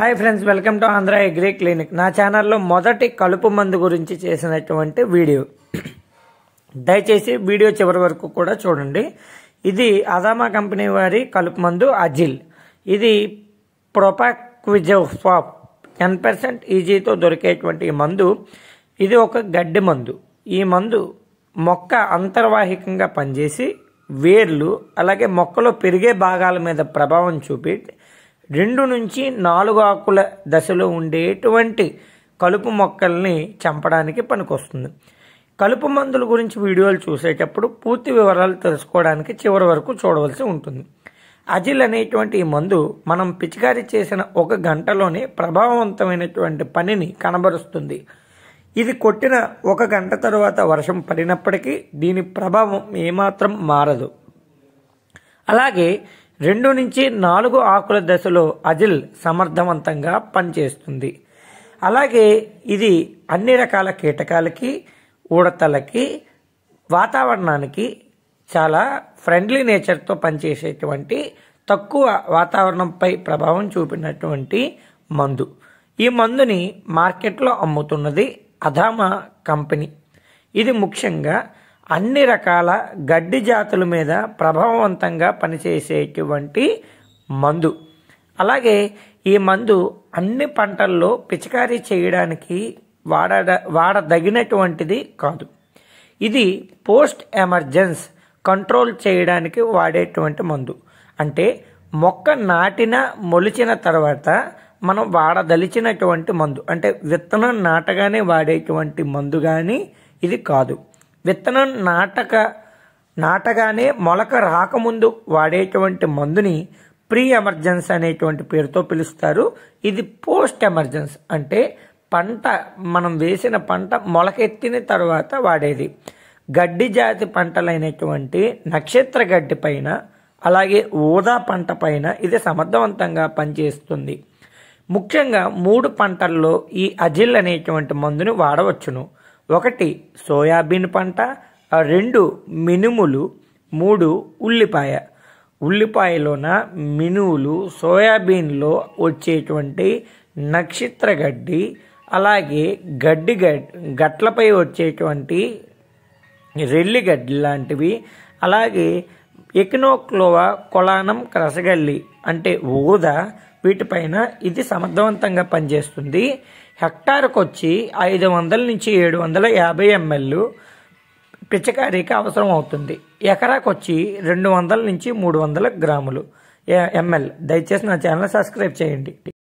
hi friends welcome to Andhra agri clinic నా ఛానల్లో మొదటి కలుపు మందు గురించి చేసినటువంటి వీడియో దయచేసి వీడియో చివరి వరకు కూడా చూడండి ఇది అదామా కంపెనీ వారి కలుపు మందు అజిల్ ఇది ప్రొపాక్విజోఫాప్ టెన్ పర్సెంట్ ఈజీతో దొరికేటువంటి మందు ఇది ఒక గడ్డి మందు ఈ మందు మొక్క అంతర్వాహికంగా పనిచేసి వేర్లు అలాగే మొక్కలో పెరిగే భాగాల మీద ప్రభావం చూపి రెండు నుంచి నాలుగు ఆకుల దశలో ఉండేటువంటి కలుపు మొక్కల్ని చంపడానికి పనికొస్తుంది కలుపు మందుల గురించి వీడియోలు చూసేటప్పుడు పూర్తి వివరాలు తెలుసుకోవడానికి చివరి వరకు చూడవలసి ఉంటుంది అజిల్ అనేటువంటి ఈ మందు మనం పిచికారీ చేసిన ఒక గంటలోనే ప్రభావవంతమైనటువంటి పనిని కనబరుస్తుంది ఇది కొట్టిన ఒక గంట తరువాత వర్షం పడినప్పటికీ దీని ప్రభావం ఏమాత్రం మారదు అలాగే రెండు నుంచి నాలుగు ఆకుల దశలో అజిల్ సమర్థవంతంగా పనిచేస్తుంది అలాగే ఇది అన్ని రకాల కీటకాలకి ఉడతలకి వాతావరణానికి చాలా ఫ్రెండ్లీ నేచర్తో పనిచేసేటువంటి తక్కువ వాతావరణంపై ప్రభావం చూపినటువంటి మందు ఈ మందుని మార్కెట్లో అమ్ముతున్నది అధామా కంపెనీ ఇది ముఖ్యంగా అన్ని రకాల గడ్డి జాతుల మీద ప్రభావవంతంగా పనిచేసేటువంటి మందు అలాగే ఈ మందు అన్ని పంటల్లో పిచికారీ చేయడానికి వాడ వాడదగినటువంటిది కాదు ఇది పోస్ట్ ఎమర్జెన్స్ కంట్రోల్ చేయడానికి వాడేటువంటి మందు అంటే మొక్క నాటిన మొలిచిన తర్వాత మనం వాడదలిచినటువంటి మందు అంటే విత్తనం నాటగానే వాడేటువంటి మందు కానీ ఇది కాదు విత్తనం నాటక నాటగానే మొలక రాకముందు వాడేటువంటి మందుని ప్రీ ఎమర్జెన్స్ అనేటువంటి పేరుతో పిలుస్తారు ఇది పోస్ట్ ఎమర్జెన్స్ అంటే పంట మనం వేసిన పంట మొలకెత్తిన తర్వాత వాడేది గడ్డి జాతి పంటలైనటువంటి నక్షత్ర గడ్డి పైన అలాగే ఊదా పంట పైన ఇది సమర్థవంతంగా పనిచేస్తుంది ముఖ్యంగా మూడు పంటల్లో ఈ అజిల్ అనేటువంటి మందుని వాడవచ్చును ఒకటి సోయాబీన్ పంట రెండు మినుములు మూడు ఉల్లిపాయ ఉల్లిపాయలోన మినువులు సోయాబీన్లో వచ్చేటువంటి నక్షత్ర గడ్డి అలాగే గడ్డి గట్లపై వచ్చేటువంటి రెల్లిగడ్డి లాంటివి అలాగే ఎకినోక్లోవా కొలానం క్రసగల్లి అంటే ఊద వీటిపైన ఇది సమర్థవంతంగా పనిచేస్తుంది హెక్టార్కు వచ్చి ఐదు వందల నుంచి ఏడు వందల యాభై ఎంఎల్లు పిచ్చకారీకి అవసరం అవుతుంది ఎకరాకు వచ్చి రెండు వందల నుంచి మూడు వందల గ్రాములు ఎంఎల్ దయచేసి నా ఛానల్ సబ్స్క్రైబ్ చేయండి